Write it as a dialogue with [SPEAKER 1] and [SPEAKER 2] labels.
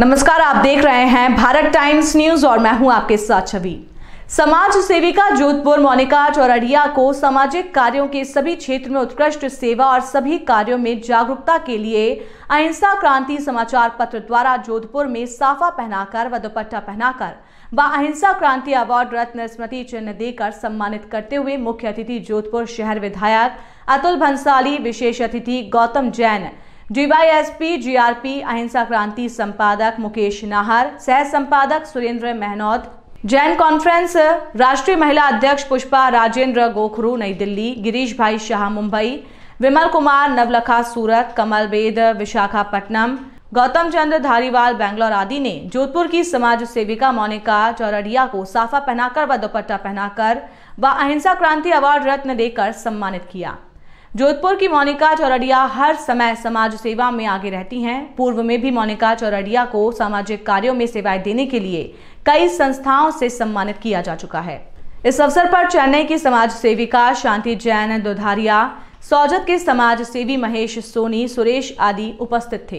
[SPEAKER 1] नमस्कार आप देख रहे हैं भारत टाइम्स न्यूज और मैं हूं आपके साथ छवि समाज सेविका जोधपुर मोनिका चौरड़िया को सामाजिक कार्यों के सभी क्षेत्र में उत्कृष्ट सेवा और सभी कार्यों में जागरूकता के लिए अहिंसा क्रांति समाचार पत्र द्वारा जोधपुर में साफा पहनाकर व दुपट्टा पहनाकर व अहिंसा क्रांति अवार्ड रत्न स्मृति चिन्ह देकर सम्मानित करते हुए मुख्य अतिथि जोधपुर शहर विधायक अतुल भंसाली विशेष अतिथि गौतम जैन डीवाईएसपी जीआरपी अहिंसा क्रांति संपादक मुकेश नाहर सह संपादक सुरेंद्र मेहनौत जैन कॉन्फ्रेंस राष्ट्रीय महिला अध्यक्ष पुष्पा राजेंद्र गोखरू नई दिल्ली गिरीश भाई शाह मुंबई विमल कुमार नवलखा सूरत कमल बेद विशाखापट्टनम गौतम चंद्र धारीवाल बैंगलोर आदि ने जोधपुर की समाज सेविका मोनिका चौरडिया को साफा पहनाकर व दुपट्टा पहनाकर व अहिंसा क्रांति अवार्ड रत्न देकर सम्मानित किया जोधपुर की मोनिका चौरडिया हर समय समाज सेवा में आगे रहती हैं पूर्व में भी मोनिका चौरडिया को सामाजिक कार्यों में सेवाएं देने के लिए कई संस्थाओं से सम्मानित किया जा चुका है इस अवसर पर चेन्नई की समाज सेविका शांति जैन दुधारिया सौजत के समाज सेवी महेश सोनी सुरेश आदि उपस्थित थे